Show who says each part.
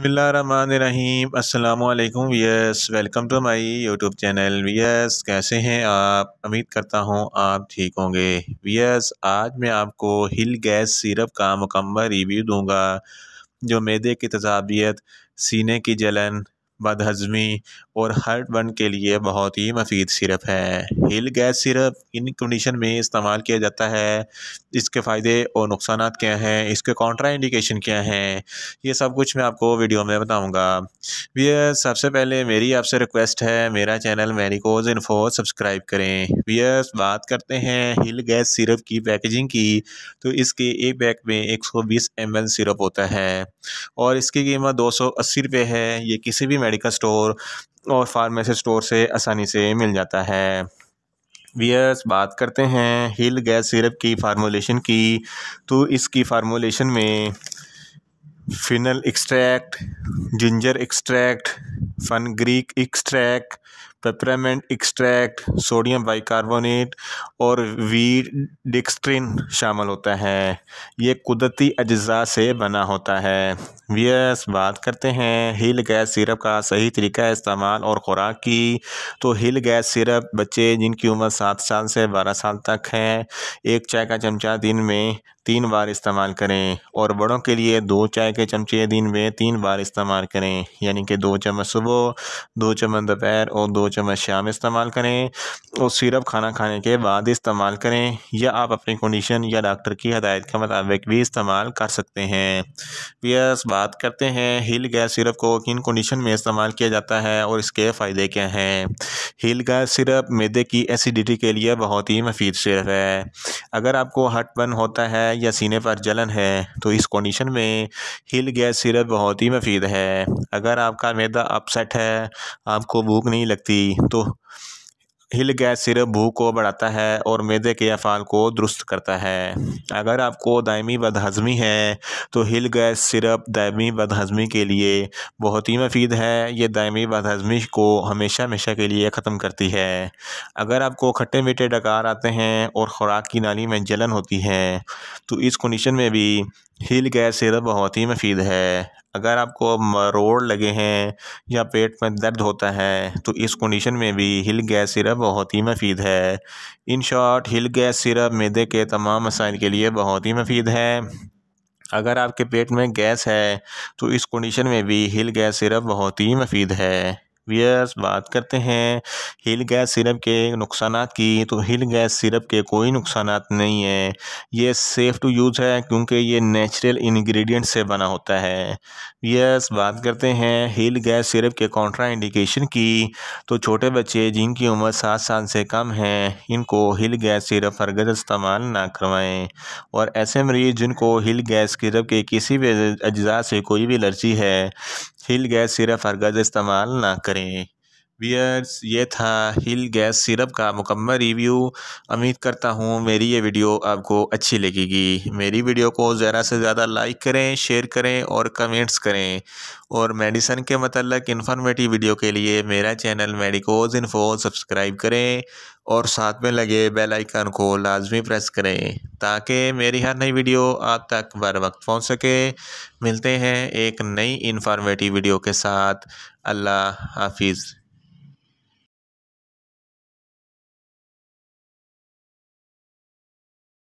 Speaker 1: बसमीम अल्लाम वीएस welcome to my YouTube channel वीएस कैसे हैं आप उम्मीद करता हूं आप ठीक होंगे वीएस आज मैं आपको हिल गैस सिरप का मुकम्मल रिव्यू दूंगा जो मैदे की तजाबियत सीने की जलन बदहजमी और हर्ट बन के लिए बहुत ही मफीद सिरप है हिल गैस सिरप इन कंडीशन में इस्तेमाल किया जाता है इसके फ़ायदे और नुकसान क्या हैं इसके कॉन्ट्रा इंडिकेशन क्या हैं ये सब कुछ मैं आपको वीडियो में बताऊँगा भैया सबसे पहले मेरी आपसे रिक्वेस्ट है मेरा चैनल मैरिकोज इन्फो सब्सक्राइब करें भैया बात करते हैं हिल गैस सिरप की पैकेजिंग की तो इसके एक बैग में एक सौ बीस एम एल सिरप होता है और इसकी कीमत दो सौ अस्सी रुपये है ये किसी भी मेडिकल स्टोर और फार्मेसी स्टोर से आसानी से मिल जाता है वियर्स बात करते हैं हिल गैस सिरप की फार्मोलेशन की तो इसकी फार्मोलेशन में fennel extract ginger extract fenugreek extract peppermint extract sodium bicarbonate और वी डिक्सट्रिन शामिल होता है ये कुदरती अज्जा से बना होता है वीएस बात करते हैं हिल गैस सिरप का सही तरीका इस्तेमाल और ख़ुराक की तो हिल गैस सिरप बच्चे जिनकी उम्र सात साल से बारह साल तक है एक चाय का चमचा दिन में तीन बार इस्तेमाल करें और बड़ों के लिए दो चाय के चमचे दिन में तीन बार इस्तेमाल करें यानी कि दो चम्मच सुबह दो चम्मच दोपहर और दो चम्मच शाम इस्तेमाल करें और सिरप खाना खाने के बाद इस्तेमाल करें या आप अपनी कंडीशन या डॉक्टर की हदायत के मुताबिक भी इस्तेमाल कर सकते हैं वियर्स बात करते हैं हिल गैस सिरप को किन कंडीशन में इस्तेमाल किया जाता है और इसके फ़ायदे क्या हैं हिल गैस सिरप मैदे की एसिडिटी के लिए बहुत ही मफीद सिरप है अगर आपको हटपन होता है या सीने पर जलन है तो इस कंडीशन में हिल गैस सिरप बहुत ही मफीद है अगर आपका मैदा अपसेट है आपको भूख नहीं लगती हुई तो हिल गैस सिर्फ भूख को बढ़ाता है और मैदे के अफ़ाल को दुरुस्त करता है अगर आपको दायमी बदहज़मी है तो हिल गैस सिरप दायमी बदहज़मी के लिए बहुत ही मफीद है ये दायमी बदहज़मी को हमेशा हमेशा के लिए ख़त्म करती है अगर आपको खट्टे मीठे डकार आते हैं और ख़ुराक की नाली में जलन होती है तो इस कंडीशन में भी हिल गैस सिरप बहुत ही मफीद है अगर आपको मरोड़ लगे हैं या पेट में दर्द होता है तो इस कंडीशन में भी हिल गैस सिरप बहुत ही मफीद है in short hill gas syrup मैदे के तमाम मसाइल के लिए बहुत ही मफीद है अगर आपके पेट में गैस है तो इस कंडीशन में भी हिल गैस सिरप बहुत ही मफीद है वियर्स बात करते हैं हिल गैस सिरप के नुकसान की तो हिल गैस सिरप के कोई नुकसान नहीं है ये सेफ़ टू यूज़ है क्योंकि ये नेचुरल इंग्रेडिएंट से बना होता है यस बात करते हैं हिल गैस सिरप के कॉन्ट्रा इंडिकेशन की तो छोटे बच्चे जिनकी उम्र सात साल से कम है इनको हिल गैस सिरप हरगज इस्तेमाल ना करवाएँ और ऐसे मरीज़ जिनको हिल गैस सिरप के किसी भी अज्जा से कोई भी एलर्जी है फील गैस सिर्फ हरगज़ इस्तेमाल ना करें वियर्स ये था हिल गैस सिरप का मुकम्मल रिव्यू उम्मीद करता हूँ मेरी ये वीडियो आपको अच्छी लगेगी मेरी वीडियो को ज़रा से ज़्यादा लाइक करें शेयर करें और कमेंट्स करें और मेडिसन के मतलब इन्फॉर्मेटिव वीडियो के लिए मेरा चैनल मेडिकोज इन्फो सब्सक्राइब करें और साथ में लगे बेल आइकन को लाजमी प्रेस करें ताकि मेरी हर नई वीडियो आप तक बर वक्त पहुँच सके मिलते हैं एक नई इन्फॉर्मेटिव वीडियो के साथ अल्लाह हाफिज़